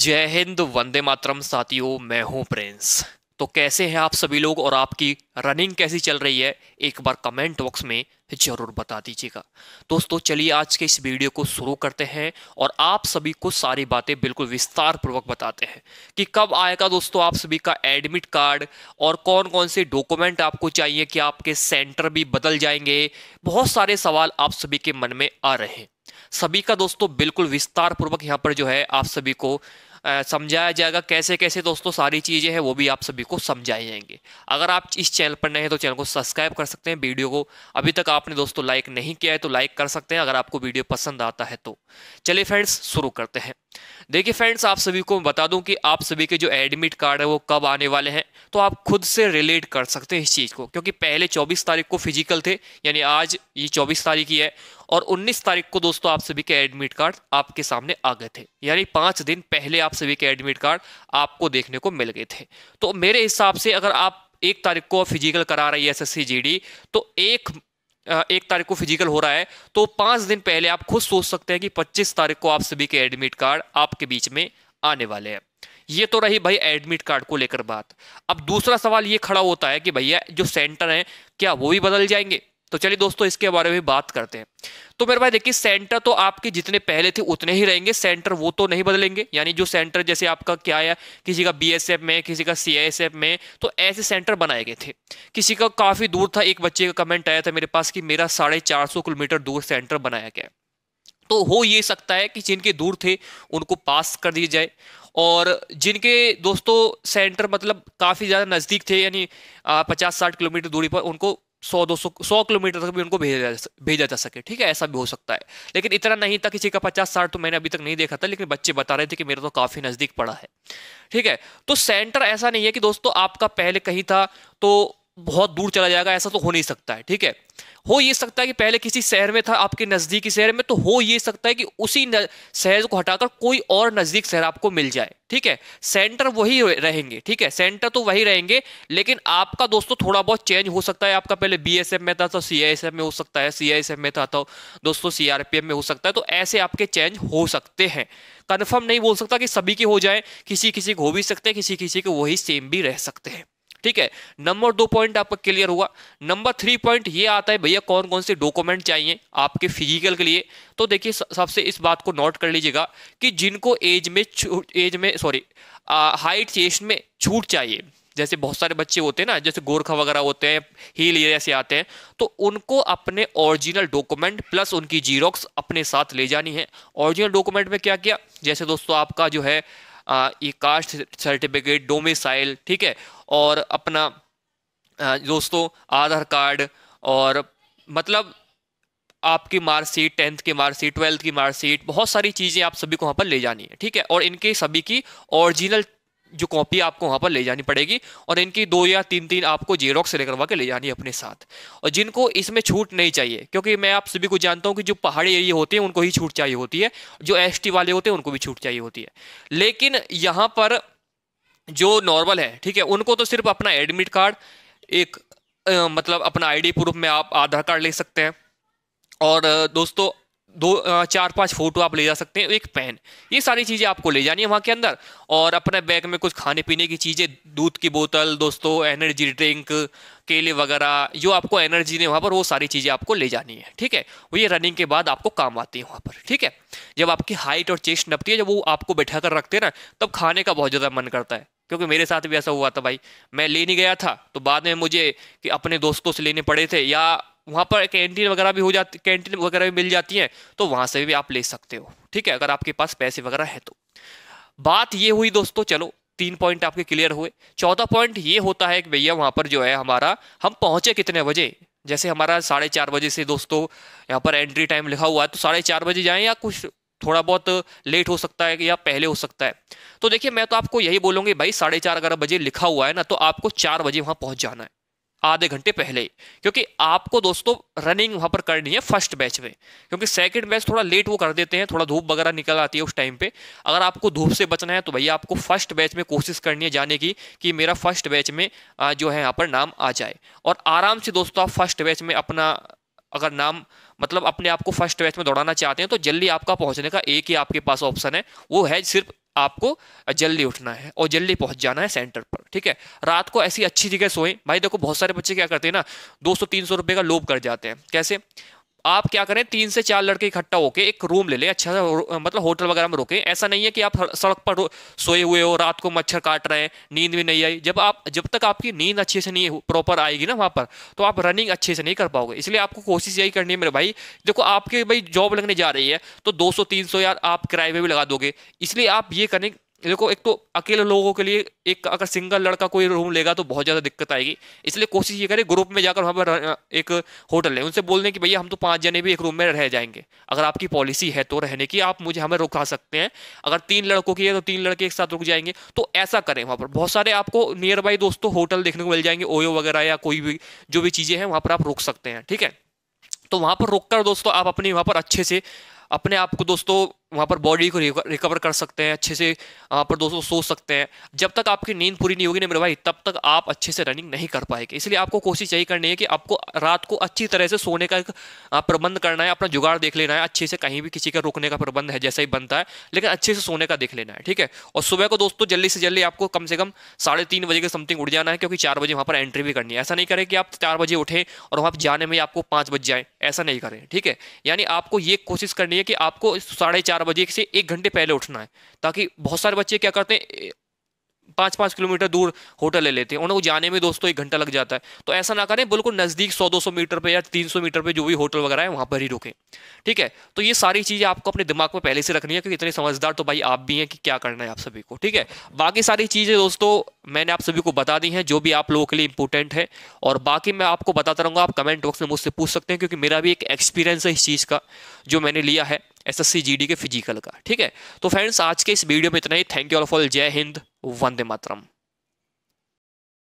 जय हिंद वंदे मातरम साथियों मैं हूं प्रिंस तो कैसे हैं आप सभी लोग और आपकी रनिंग कैसी चल रही है एक बार कमेंट बॉक्स में ज़रूर बता दीजिएगा दोस्तों चलिए आज के इस वीडियो को शुरू करते हैं और आप सभी को सारी बातें बिल्कुल विस्तार पूर्वक बताते हैं कि कब आएगा दोस्तों आप सभी का एडमिट कार्ड और कौन कौन से डॉक्यूमेंट आपको चाहिए कि आपके सेंटर भी बदल जाएंगे बहुत सारे सवाल आप सभी के मन में आ रहे हैं सभी का दोस्तों बिल्कुल विस्तार पूर्वक यहाँ पर जो है आप सभी को समझाया जाएगा कैसे कैसे दोस्तों सारी चीज़ें हैं वो भी आप सभी को समझाए जाएंगे अगर आप इस चैनल पर नए हैं तो चैनल को सब्सक्राइब कर सकते हैं वीडियो को अभी तक आपने दोस्तों लाइक नहीं किया है तो लाइक कर सकते हैं अगर आपको वीडियो पसंद आता है तो चलिए फ्रेंड्स शुरू करते हैं देखिए फ्रेंड्स आप सभी को बता दूं कि आप सभी के जो एडमिट कार्ड है वो कब आने वाले हैं तो आप खुद से रिलेट कर सकते हैं इस चीज़ को क्योंकि पहले 24 तारीख को फिजिकल थे यानी आज ये 24 तारीख ही है और 19 तारीख को दोस्तों आप सभी के एडमिट कार्ड आपके सामने आ गए थे यानी पांच दिन पहले आप सभी के एडमिट कार्ड आपको देखने को मिल गए थे तो मेरे हिसाब से अगर आप एक तारीख को फिजिकल करा रही है एस एस तो एक एक तारीख को फिजिकल हो रहा है तो पांच दिन पहले आप खुद सोच सकते हैं कि 25 तारीख को आप सभी के एडमिट कार्ड आपके बीच में आने वाले हैं ये तो रही भाई एडमिट कार्ड को लेकर बात अब दूसरा सवाल ये खड़ा होता है कि भैया जो सेंटर है क्या वो भी बदल जाएंगे तो चलिए दोस्तों इसके बारे में बात करते हैं तो मेरे भाई देखिए सेंटर तो आपके जितने पहले थे उतने ही रहेंगे सेंटर वो तो नहीं बदलेंगे यानी जो सेंटर जैसे आपका क्या है किसी का बीएसएफ में किसी का सीआईएसएफ में तो ऐसे सेंटर बनाए गए थे किसी का काफी दूर था एक बच्चे का कमेंट आया था मेरे पास कि मेरा साढ़े किलोमीटर दूर सेंटर बनाया गया तो हो ये सकता है कि जिनके दूर थे उनको पास कर दिया जाए और जिनके दोस्तों सेंटर मतलब काफ़ी ज़्यादा नज़दीक थे यानी पचास साठ किलोमीटर दूरी पर उनको सौ दो सौ सौ किलोमीटर तक भी उनको भेजा जा भेजा जा सके ठीक है ऐसा भी हो सकता है लेकिन इतना नहीं था किसी का पचास साठ तो मैंने अभी तक नहीं देखा था लेकिन बच्चे बता रहे थे कि मेरा तो काफ़ी नज़दीक पड़ा है ठीक है तो सेंटर ऐसा नहीं है कि दोस्तों आपका पहले कहीं था तो बहुत दूर चला जाएगा ऐसा तो हो नहीं सकता है ठीक है हो ये सकता है कि पहले किसी शहर में था आपके नज़दीकी शहर में तो हो ये सकता है कि उसी शहर को हटाकर कोई और नज़दीक शहर आपको मिल जाए ठीक है सेंटर वही रहेंगे ठीक है सेंटर तो वही रहेंगे लेकिन आपका दोस्तों थोड़ा बहुत चेंज हो सकता है आपका पहले बीएसएफ में था तो सीआईएसएफ में हो सकता है सीआईएसएफ में था तो दोस्तों सीआरपीएफ में हो सकता है तो ऐसे आपके चेंज हो सकते हैं कन्फर्म नहीं बोल सकता कि सभी के हो जाए किसी किसी को हो भी सकते हैं किसी किसी के वही सेम भी रह सकते हैं ठीक है नंबर दो पॉइंट आपका क्लियर हुआ नंबर थ्री पॉइंट ये आता है भैया कौन कौन से डॉक्यूमेंट चाहिए आपके फिजिकल के लिए तो देखिए सबसे इस बात को नोट कर लीजिएगा कि जिनको एज में एज में सॉरी हाइट चेस्ट में छूट चाहिए जैसे बहुत सारे बच्चे होते हैं ना जैसे गोरखा वगैरह होते हैं हील एरिया से आते हैं तो उनको अपने ओरिजिनल डॉक्यूमेंट प्लस उनकी जीरोक्स अपने साथ ले जानी है ओरिजिनल डॉक्यूमेंट में क्या किया जैसे दोस्तों आपका जो है ई कास्ट सर्टिफिकेट डोमिसाइल ठीक है और अपना दोस्तों आधार कार्ड और मतलब आपकी मार्कशीट टेंथ की मार्कशीट ट्वेल्थ की मार्कशीट बहुत सारी चीज़ें आप सभी को वहाँ पर ले जानी है ठीक है और इनके सभी की ओरिजिनल जो कॉपी आपको वहाँ पर ले जानी पड़ेगी और इनकी दो या तीन तीन आपको जेरोक्स ले करवा के ले जानी अपने साथ और जिनको इसमें छूट नहीं चाहिए क्योंकि मैं आप सभी को जानता हूँ कि जो पहाड़ी एरिए होते हैं उनको ही छूट चाहिए होती है जो एस वाले होते हैं उनको भी छूट चाहिए होती है लेकिन यहाँ पर जो नॉर्मल है ठीक है उनको तो सिर्फ अपना एडमिट कार्ड एक आ, मतलब अपना आई प्रूफ में आप आधार कार्ड ले सकते हैं और दोस्तों दो चार पांच फोटो आप ले जा सकते हैं एक पेन ये सारी चीज़ें आपको ले जानी है वहाँ के अंदर और अपने बैग में कुछ खाने पीने की चीज़ें दूध की बोतल दोस्तों एनर्जी ड्रिंक केले वगैरह जो आपको एनर्जी ने वहाँ पर वो सारी चीज़ें आपको ले जानी है ठीक है वो ये रनिंग के बाद आपको काम आती है वहाँ पर ठीक है जब आपकी हाइट और चेस्ट नपती है जब वो आपको बैठा कर रखते हैं ना तब खाने का बहुत ज़्यादा मन करता है क्योंकि मेरे साथ भी ऐसा हुआ था भाई मैं ले नहीं गया था तो बाद में मुझे कि अपने दोस्तों से लेने पड़े थे या वहाँ पर कैंटीन वगैरह भी हो जाती कैंटीन वगैरह भी मिल जाती हैं तो वहाँ से भी आप ले सकते हो ठीक है अगर आपके पास पैसे वगैरह है तो बात ये हुई दोस्तों चलो तीन पॉइंट आपके क्लियर हुए चौथा पॉइंट ये होता है कि भैया वहाँ पर जो है हमारा हम पहुँचे कितने बजे जैसे हमारा साढ़े चार बजे से दोस्तों यहाँ पर एंट्री टाइम लिखा हुआ है तो साढ़े चार बजे जाएँ या कुछ थोड़ा बहुत लेट हो सकता है या पहले हो सकता है तो देखिए मैं तो आपको यही बोलूँगी भाई साढ़े चार अगर बजे लिखा हुआ है ना तो आपको चार बजे वहाँ पहुँच जाना है आधे घंटे पहले क्योंकि आपको दोस्तों रनिंग वहां पर करनी है फर्स्ट बैच में क्योंकि सेकंड बैच थोड़ा लेट वो कर देते हैं थोड़ा धूप वगैरह निकल आती है उस टाइम पे अगर आपको धूप से बचना है तो भैया आपको फर्स्ट बैच में कोशिश करनी है जाने की कि मेरा फर्स्ट बैच में जो है यहाँ पर नाम आ जाए और आराम से दोस्तों आप फर्स्ट बैच में अपना अगर नाम मतलब अपने आप को फर्स्ट बैच में दौड़ाना चाहते हैं तो जल्दी आपका पहुंचने का एक ही आपके पास ऑप्शन है वो है सिर्फ आपको जल्दी उठना है और जल्दी पहुंच जाना है सेंटर पर ठीक है रात को ऐसी अच्छी जगह सोएं भाई देखो बहुत सारे बच्चे क्या करते हैं ना दो सौ तीन सौ का लोभ कर जाते हैं कैसे आप क्या करें तीन से चार लड़के इकट्ठा होकर एक रूम ले लें अच्छा सा मतलब होटल वगैरह में रुकें ऐसा नहीं है कि आप सड़क पर सोए हुए हो रात को मच्छर काट रहे हैं नींद भी नहीं आई जब आप जब तक आपकी नींद अच्छे से नहीं प्रॉपर आएगी ना वहाँ पर तो आप रनिंग अच्छे से नहीं कर पाओगे इसलिए आपको कोशिश यही करनी है मेरे भाई देखो आपके भाई जॉब लगने जा रही है तो दो सौ तीन सौ यार आप किराए में भी लगा दोगे इसलिए आप ये करने देखो एक तो अकेले लोगों के लिए एक अगर सिंगल लड़का कोई रूम लेगा तो बहुत ज़्यादा दिक्कत आएगी इसलिए कोशिश ये करें ग्रुप में जाकर वहाँ पर एक होटल है उनसे बोल दें कि भैया हम तो पाँच जने भी एक रूम में रह जाएंगे अगर आपकी पॉलिसी है तो रहने की आप मुझे हमें रुका सकते हैं अगर तीन लड़कों की है तो तीन लड़के एक साथ रुक जाएंगे तो ऐसा करें वहाँ पर बहुत सारे आपको नियर बाई दोस्तों होटल देखने को मिल जाएंगे ओयो वगैरह या कोई भी जो भी चीज़ें हैं वहाँ पर आप रुक सकते हैं ठीक है तो वहाँ पर रुक कर दोस्तों आप अपनी वहाँ पर अच्छे से अपने आप को दोस्तों वहाँ पर बॉडी को रिकवर कर सकते हैं अच्छे से वहाँ पर दोस्तों सो सकते हैं जब तक आपकी नींद पूरी नहीं होगी ना मेरे भाई तब तक आप अच्छे से रनिंग नहीं कर पाएंगे इसलिए आपको कोशिश यही करनी है कि आपको रात को अच्छी तरह से सोने का एक प्रबंध करना है अपना जुगाड़ देख लेना है अच्छे से कहीं भी किसी का रुकने का प्रबंध है जैसा ही बनता है लेकिन अच्छे से सोने का देख लेना है ठीक है और सुबह को दोस्तों जल्दी से जल्दी आपको कम से कम साढ़े तीन बजे के समथिंग उठ जाना है क्योंकि चार बजे वहाँ पर एंट्री भी करनी है ऐसा नहीं करें कि आप चार बजे उठें और वहाँ पर जाने में आपको पाँच बज जाए ऐसा नहीं करें ठीक है यानी आपको ये कोशिश करनी है कि आपको साढ़े चार चार बजे से एक घंटे पहले उठना है ताकि बहुत सारे बच्चे क्या करते हैं पाँच पाँच किलोमीटर दूर होटल ले लेते हैं उन्हें जाने में दोस्तों एक घंटा लग जाता है तो ऐसा ना करें बिल्कुल नज़दीक सौ दो सौ मीटर पर या तीन सौ मीटर पर जो भी होटल वगैरह है वहाँ पर ही रुकें ठीक है तो ये सारी चीज़ें आपको अपने दिमाग में पहले से रखनी है क्योंकि इतने समझदार तो भाई आप भी हैं कि क्या करना है आप सभी को ठीक है बाकी सारी चीज़ें दोस्तों मैंने आप सभी को बता दी हैं जो भी आप लोगों के लिए इंपॉर्टेंट है और बाकी मैं आपको बताता रहूँगा आप कमेंट बॉक्स में मुझसे पूछ सकते हैं क्योंकि मेरा भी एक एक्सपीरियंस है इस चीज़ का जो मैंने लिया है एस के फिजिकल का ठीक है तो फ्रेंड्स आज के इस वीडियो में इतना ही थैंक यू ऑल फॉर जय हिंद वंदे मातरम